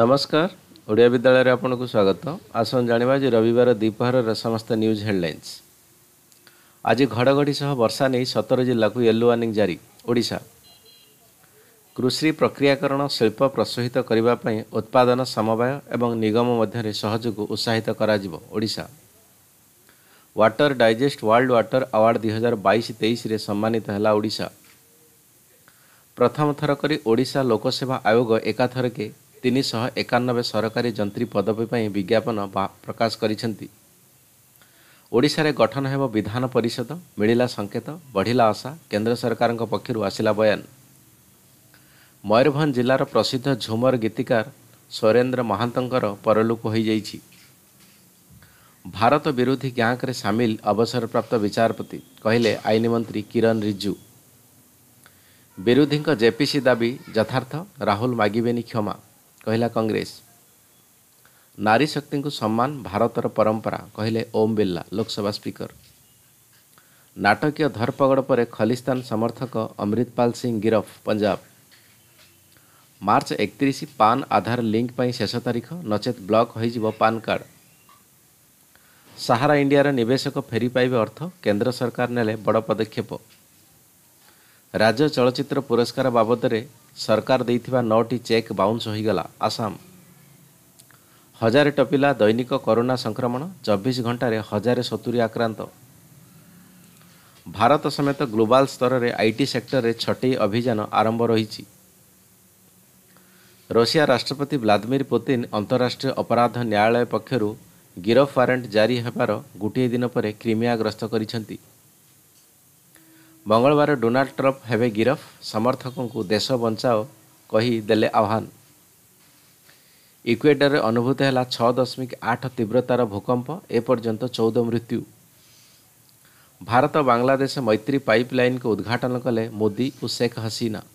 ନମସ୍କାର ଓଡ଼ିଆ ବିଦ୍ୟାଳୟରେ ଆପଣଙ୍କୁ ସ୍ୱାଗତ ଆସନ୍ତୁ ଜାଣିବା ଯେ ରବିବାର ଦ୍ୱିପହରର ସମସ୍ତ ନ୍ୟୁଜ୍ ହେଡ଼ଲାଇନ୍ସ ଆଜି ଘଡ଼ଘଡ଼ି ସହ ବର୍ଷା ନେଇ ସତର ଜିଲ୍ଲାକୁ ୟେଲୋ ୱାର୍ଣ୍ଣିଂ ଜାରି ଓଡ଼ିଶା କୃଷି ପ୍ରକ୍ରିୟାକରଣ ଶିଳ୍ପ ପ୍ରୋତ୍ସାହିତ କରିବା ପାଇଁ ଉତ୍ପାଦନ ସମବାୟ ଏବଂ ନିଗମ ମଧ୍ୟରେ ସହଯୋଗ ଉତ୍ସାହିତ କରାଯିବ Odisha water digest world water award ଦୁଇହଜାର ବାଇଶ ତେଇଶରେ ସମ୍ମାନିତ ହେଲା ଓଡ଼ିଶା ପ୍ରଥମ ଥର କରି ଓଡ଼ିଶା ଲୋକସେବା ଆୟୋଗ ଏକାଥରକେ ତିନିଶହ ଏକାନବେ ସରକାରୀ ଯନ୍ତ୍ରୀ ପଦବୀ ପାଇଁ ବିଜ୍ଞାପନ ପ୍ରକାଶ କରିଛନ୍ତି ଓଡ଼ିଶାରେ ଗଠନ ହେବ ବିଧାନ ପରିଷଦ ମିଳିଲା ସଙ୍କେତ ବଢ଼ିଲା ଆଶା କେନ୍ଦ୍ର ସରକାରଙ୍କ ପକ୍ଷରୁ ଆସିଲା ବୟାନ ମୟୂରଭଞ୍ଜ ଜିଲ୍ଲାର ପ୍ରସିଦ୍ଧ ଝୁମର ଗୀତିକାର ସୌରେନ୍ଦ୍ର ମହାନ୍ତଙ୍କର ପରଲୋକ ହୋଇଯାଇଛି ଭାରତ ବିରୋଧୀ ଗ୍ୟାଙ୍ଗରେ ସାମିଲ ଅବସରପ୍ରାପ୍ତ ବିଚାରପତି କହିଲେ ଆଇନ ମନ୍ତ୍ରୀ କିରଣ ରିଜୁ ବିରୋଧୀଙ୍କ ଜେପିସି ଦାବି ଯଥାର୍ଥ ରାହୁଲ ମାଗିବେନି କ୍ଷମା କହିଲା କଂଗ୍ରେସ ନାରୀ ଶକ୍ତିଙ୍କୁ ସମ୍ମାନ ଭାରତର ପରମ୍ପରା କହିଲେ ଓମ୍ ବିର୍ଲା ଲୋକସଭା ସ୍ପିକର ନାଟକୀୟ ଧରପଗଡ଼ ପରେ ଖଲିସ୍ତାନ ସମର୍ଥକ ଅମ୍ରିତପାଲ ସିଂ ଗିରଫ ପଞ୍ଜାବ ମାର୍ଚ୍ଚ ଏକତିରିଶ ପାନ୍ ଆଧାର ଲିଙ୍କ ପାଇଁ ଶେଷ ତାରିଖ ନଚେତ ବ୍ଲକ୍ ହୋଇଯିବ ପାନ୍ କାର୍ଡ଼ ସାହାରା ଇଣ୍ଡିଆର ନିବେଶକ ଫେରିପାଇବେ ଅର୍ଥ କେନ୍ଦ୍ର ସରକାର ନେଲେ ବଡ଼ ପଦକ୍ଷେପ ରାଜ୍ୟ ଚଳଚ୍ଚିତ୍ର ପୁରସ୍କାର ବାବଦରେ ସରକାର ଦେଇଥିବା ନଅଟି ଚେକ୍ ବାଉନ୍ସ ହୋଇଗଲା ଆସାମ ହଜାରେ ଟପିଲା ଦୈନିକ କରୋନା ସଂକ୍ରମଣ ଚବିଶ ଘଣ୍ଟାରେ ହଜାରେ ସତୁରି ଆକ୍ରାନ୍ତ ଭାରତ ସମେତ ଗ୍ଲୋବାଲ ସ୍ତରରେ ଆଇଟି ସେକ୍ଟରରେ ଛଟେଇ ଅଭିଯାନ ଆରମ୍ଭ ରହିଛି ରଷିଆ ରାଷ୍ଟ୍ରପତି ଭ୍ଲାଦିମିର ପୁତିନ ଅନ୍ତରାଷ୍ଟ୍ରୀୟ ଅପରାଧ ନ୍ୟାୟାଳୟ ପକ୍ଷରୁ ଗିରଫ ୱାରେଣ୍ଟ ଜାରି ହେବାର ଗୋଟିଏ ଦିନ ପରେ କ୍ରିମିଆ ଗ୍ରସ୍ତ କରିଛନ୍ତି ମଙ୍ଗଳବାର ଡୋନାଲ୍ଡ ଟ୍ରମ୍ପ ହେବେ ଗିରଫ ସମର୍ଥକଙ୍କୁ ଦେଶ ବଞ୍ଚାଅ କହି ଦେଲେ ଆହ୍ୱାନ ଇକ୍ୱେଡରରେ ଅନୁଭୂତ ହେଲା ଛଅ ଦଶମିକ ଆଠ ତୀବ୍ରତାର ଭୂକମ୍ପ ଏପର୍ଯ୍ୟନ୍ତ ଚଉଦ ମୃତ୍ୟୁ ଭାରତ ବାଂଲାଦେଶ ମୈତ୍ରୀ ପାଇପ୍ ଲାଇନ୍କୁ ଉଦ୍ଘାଟନ କଲେ ମୋଦି ଓ ଶେଖ୍ ହସିନା